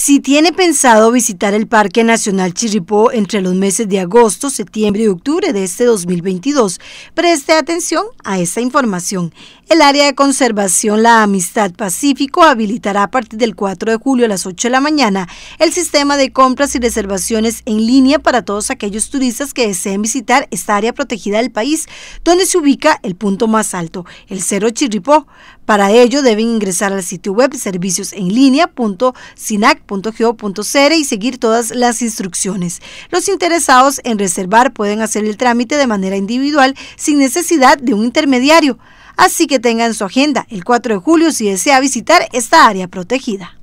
Si tiene pensado visitar el Parque Nacional Chirripó entre los meses de agosto, septiembre y octubre de este 2022, preste atención a esta información. El área de conservación La Amistad Pacífico habilitará a partir del 4 de julio a las 8 de la mañana el sistema de compras y reservaciones en línea para todos aquellos turistas que deseen visitar esta área protegida del país, donde se ubica el punto más alto, el Cerro Chirripó. Para ello deben ingresar al sitio web serviciosenlinea.sinac y seguir todas las instrucciones. Los interesados en reservar pueden hacer el trámite de manera individual sin necesidad de un intermediario. Así que tengan su agenda el 4 de julio si desea visitar esta área protegida.